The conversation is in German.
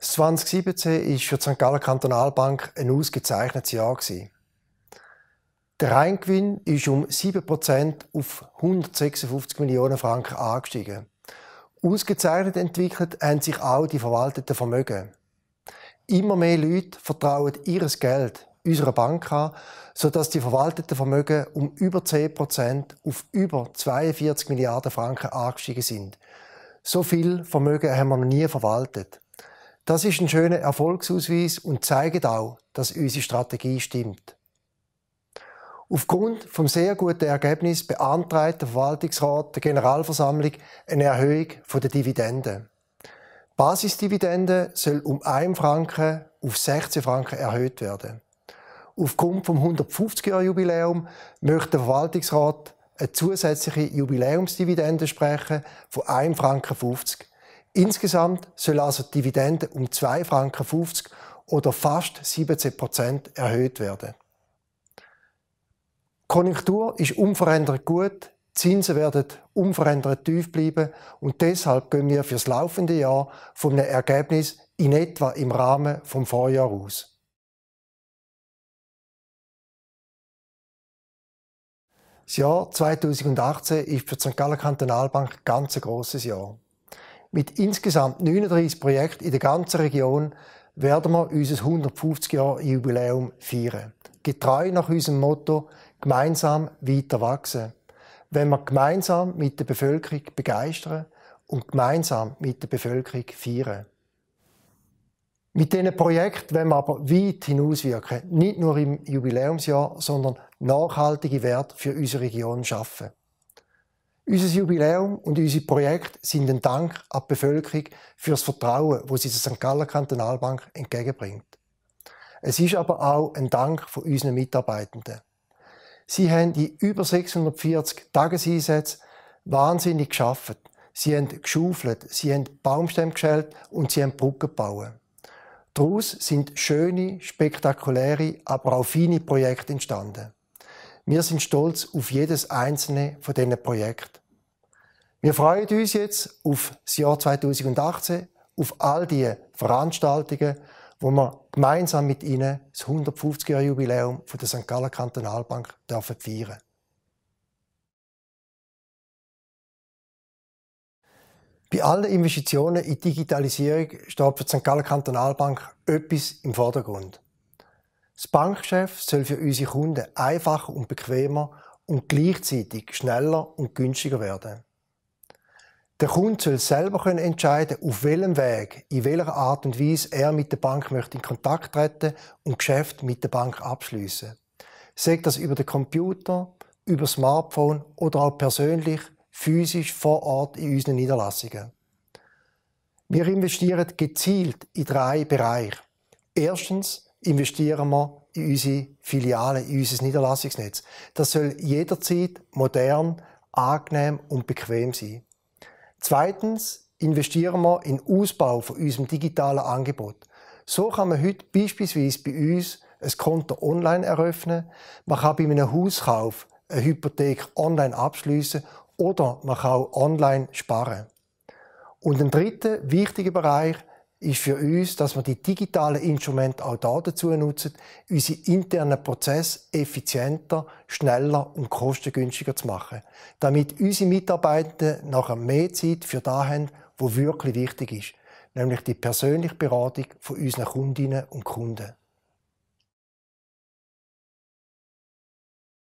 Das 2017 war für die St. Gallen Kantonalbank ein ausgezeichnetes Jahr. Der Reingewinn ist um 7% auf 156 Millionen Franken angestiegen. Ausgezeichnet entwickelt haben sich auch die verwalteten Vermögen. Immer mehr Leute vertrauen ihres Geld unserer Bank an, sodass die verwalteten Vermögen um über 10% auf über 42 Milliarden Franken angestiegen sind. So viel Vermögen haben wir noch nie verwaltet. Das ist ein schöner Erfolgsausweis und zeigt auch, dass unsere Strategie stimmt. Aufgrund vom sehr guten Ergebnis beantragt der Verwaltungsrat der Generalversammlung eine Erhöhung der Dividende. Die Basisdividende soll um 1 Franken auf 16 Franken erhöht werden. Aufgrund vom 150-Jahr-Jubiläum möchte der Verwaltungsrat eine zusätzliche Jubiläumsdividende sprechen von 1,50 Franken. Insgesamt soll also die Dividende um 2,50 Franken oder fast 17 Prozent erhöht werden. Die Konjunktur ist unverändert gut, Zinsen werden unverändert tief bleiben und deshalb gehen wir für das laufende Jahr von einem Ergebnis in etwa im Rahmen vom Vorjahr aus. Das Jahr 2018 ist für die St. Gallen Kantonalbank ein ganz grosses Jahr. Mit insgesamt 39 Projekten in der ganzen Region werden wir unser 150-Jahr-Jubiläum feiern. Getreu nach unserem Motto «Gemeinsam weiter wachsen». Wenn wir gemeinsam mit der Bevölkerung begeistern und gemeinsam mit der Bevölkerung feiern. Mit diesen Projekten wollen wir aber weit hinauswirken, nicht nur im Jubiläumsjahr, sondern nachhaltige Werte für unsere Region schaffen. Unser Jubiläum und unser Projekt sind ein Dank an die Bevölkerung für das Vertrauen, das sie der St. Galler Kantonalbank entgegenbringt. Es ist aber auch ein Dank von unseren Mitarbeitenden. Sie haben in über 640 Tageseinsätzen wahnsinnig geschafft. Sie haben geschaufelt, sie haben Baumstämme geschält und sie haben Brücken gebaut. Daraus sind schöne, spektakuläre, aber auch feine Projekte entstanden. Wir sind stolz auf jedes einzelne von diesen Projekten. Wir freuen uns jetzt auf das Jahr 2018, auf all die Veranstaltungen, wo wir gemeinsam mit Ihnen das 150-jährige Jubiläum der St. Gallen Kantonalbank dürfen feiern Bei allen Investitionen in Digitalisierung steht für die St. Gallen Kantonalbank etwas im Vordergrund. Das Bankgeschäft soll für unsere Kunden einfacher und bequemer und gleichzeitig schneller und günstiger werden. Der Kunde soll selber können entscheiden, auf welchem Weg, in welcher Art und Weise er mit der Bank möchte in Kontakt treten und Geschäft mit der Bank abschließen. Sagt das über den Computer, über Smartphone oder auch persönlich, physisch vor Ort in unseren Niederlassungen. Wir investieren gezielt in drei Bereiche. Erstens investieren wir in unsere Filialen, in unser Niederlassungsnetz. Das soll jederzeit modern, angenehm und bequem sein. Zweitens investieren wir in Ausbau von unserem digitalen Angebot. So kann man heute beispielsweise bei uns ein Konto online eröffnen, man kann bei einem Hauskauf eine Hypothek online abschließen oder man kann auch online sparen. Und ein dritter wichtiger Bereich ist für uns, dass wir die digitalen Instrumente auch da dazu nutzen, unsere internen Prozesse effizienter, schneller und kostengünstiger zu machen, damit unsere Mitarbeitenden nachher mehr Zeit für das haben, was wirklich wichtig ist, nämlich die persönliche Beratung von unseren Kundinnen und Kunden.